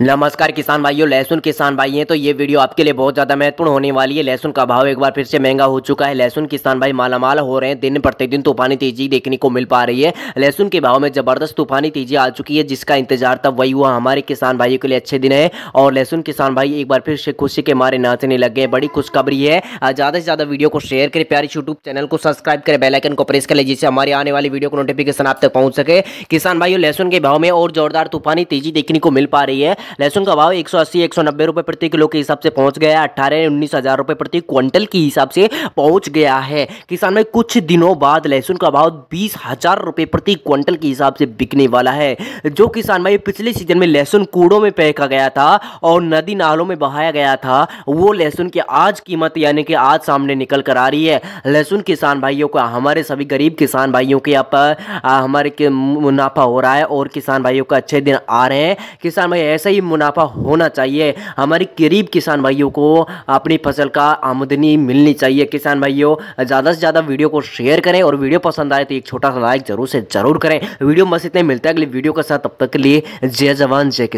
नमस्कार किसान भाइयों लहसुन किसान भाई हैं तो ये वीडियो आपके लिए बहुत ज़्यादा महत्वपूर्ण होने वाली है लहसुन का भाव एक बार फिर से महंगा हो चुका है लहसुन किसान भाई मालामाल हो रहे हैं दिन प्रतिदिन तूफानी तेजी देखने को मिल पा रही है लहसुन के भाव में ज़बरदस्त तूफानी तेजी आ चुकी है जिसका इंतजार तब वही हुआ हमारे किसान भाइयों के लिए अच्छे दिन है और लहसुन किसान भाई एक बार फिर से खुशी के मारे नाचने लग गए बड़ी खुशखबरी है ज़्यादा से ज़्यादा वीडियो को शेयर करें प्यारे यूट्यूब चैनल को सब्सक्राइब करें बेलाइकन को प्रेस करें जिससे हमारी आने वाली वीडियो को नोटिफिकेशन आप तक पहुँच सके किसान भाइयों लहसुन के भाव में और जोरदार तूफानी तेजी देखने को मिल पा रही है लहसुन का भाव एक सौ अस्सी एक सौ नब्बे रुपए प्रति किलो के हिसाब से पहुंच गया है अट्ठारह उन्नीस हज़ार रुपए प्रति क्विंटल के हिसाब से पहुंच गया है किसान में कुछ दिनों बाद लहसुन का भाव बीस हज़ार रुपए प्रति क्विंटल के हिसाब से बिकने वाला है जो किसान भाई पिछले सीजन में लहसुन कूड़ों में फेंका गया था और नदी नालों में बहाया गया था वो लहसुन की आज कीमत यानी कि आज सामने निकल कर आ रही है लहसुन किसान भाइयों का हमारे सभी गरीब किसान भाइयों के यहाँ पर हमारे मुनाफा हो रहा है और किसान भाइयों का अच्छे दिन आ रहे हैं किसान भाई ऐसे सही मुनाफा होना चाहिए हमारे गरीब किसान भाइयों को अपनी फसल का आमदनी मिलनी चाहिए किसान भाइयों ज़्यादा से ज़्यादा वीडियो को शेयर करें और वीडियो पसंद आए तो एक छोटा सा लाइक जरूर से ज़रूर करें वीडियो बस इतने मिलते हैं अगली वीडियो के साथ तब तक के लिए जय जवान जय